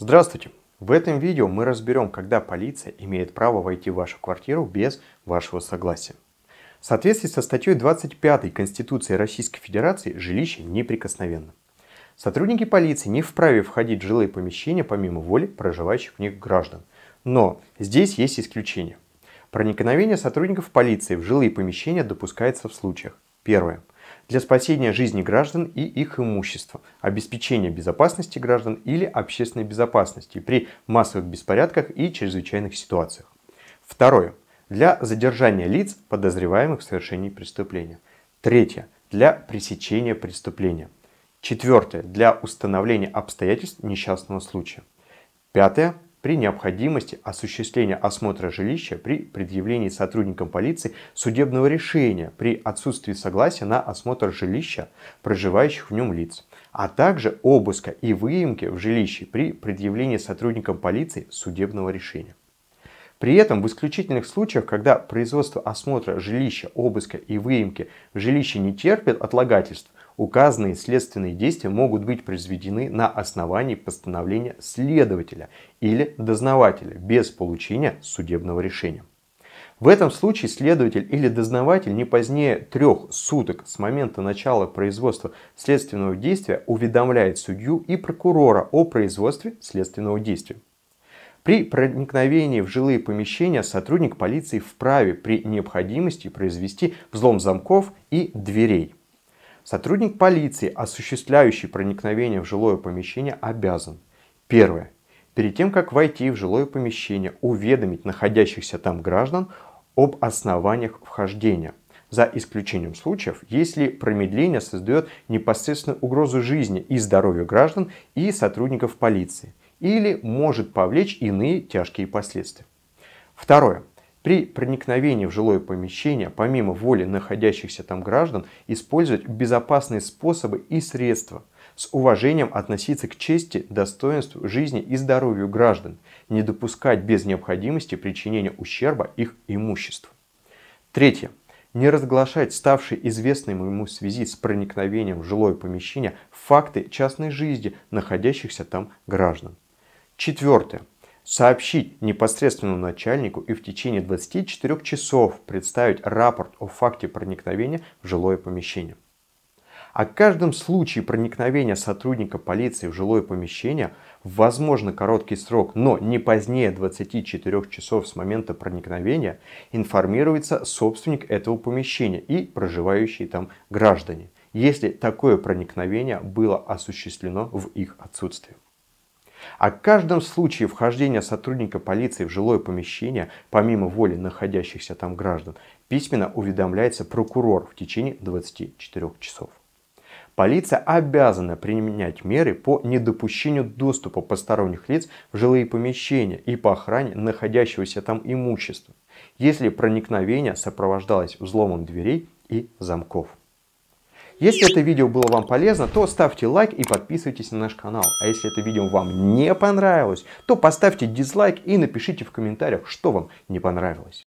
Здравствуйте! В этом видео мы разберем, когда полиция имеет право войти в вашу квартиру без вашего согласия. В соответствии со статьей 25 Конституции Российской Федерации жилище неприкосновенно. Сотрудники полиции не вправе входить в жилые помещения помимо воли проживающих в них граждан. Но здесь есть исключение. Проникновение сотрудников полиции в жилые помещения допускается в случаях. Первое – для спасения жизни граждан и их имущества, обеспечения безопасности граждан или общественной безопасности при массовых беспорядках и чрезвычайных ситуациях. Второе. Для задержания лиц, подозреваемых в совершении преступления. Третье. Для пресечения преступления. Четвертое. Для установления обстоятельств несчастного случая. Пятое при необходимости осуществления осмотра жилища при предъявлении сотрудникам полиции судебного решения при отсутствии согласия на осмотр жилища проживающих в нем лиц, а также обыска и выемки в жилище при предъявлении сотрудникам полиции судебного решения. При этом в исключительных случаях, когда производство осмотра жилища, обыска и выемки жилища не терпит отлагательств, указанные следственные действия могут быть произведены на основании постановления следователя или дознавателя без получения судебного решения. В этом случае следователь или дознаватель не позднее трех суток с момента начала производства следственного действия уведомляет судью и прокурора о производстве следственного действия. При проникновении в жилые помещения сотрудник полиции вправе при необходимости произвести взлом замков и дверей. Сотрудник полиции, осуществляющий проникновение в жилое помещение, обязан. Первое. Перед тем, как войти в жилое помещение, уведомить находящихся там граждан об основаниях вхождения за исключением случаев, если промедление создает непосредственную угрозу жизни и здоровью граждан и сотрудников полиции – или может повлечь иные тяжкие последствия. Второе. При проникновении в жилое помещение, помимо воли находящихся там граждан, использовать безопасные способы и средства, с уважением относиться к чести, достоинству, жизни и здоровью граждан, не допускать без необходимости причинения ущерба их имуществу. Третье. Не разглашать ставшие известными ему в связи с проникновением в жилое помещение факты частной жизни находящихся там граждан. Четвертое. Сообщить непосредственному начальнику и в течение 24 часов представить рапорт о факте проникновения в жилое помещение. О каждом случае проникновения сотрудника полиции в жилое помещение возможно короткий срок, но не позднее 24 часов с момента проникновения информируется собственник этого помещения и проживающие там граждане, если такое проникновение было осуществлено в их отсутствии. О каждом случае вхождения сотрудника полиции в жилое помещение, помимо воли находящихся там граждан, письменно уведомляется прокурор в течение 24 часов. Полиция обязана применять меры по недопущению доступа посторонних лиц в жилые помещения и по охране находящегося там имущества, если проникновение сопровождалось взломом дверей и замков. Если это видео было вам полезно, то ставьте лайк и подписывайтесь на наш канал. А если это видео вам не понравилось, то поставьте дизлайк и напишите в комментариях, что вам не понравилось.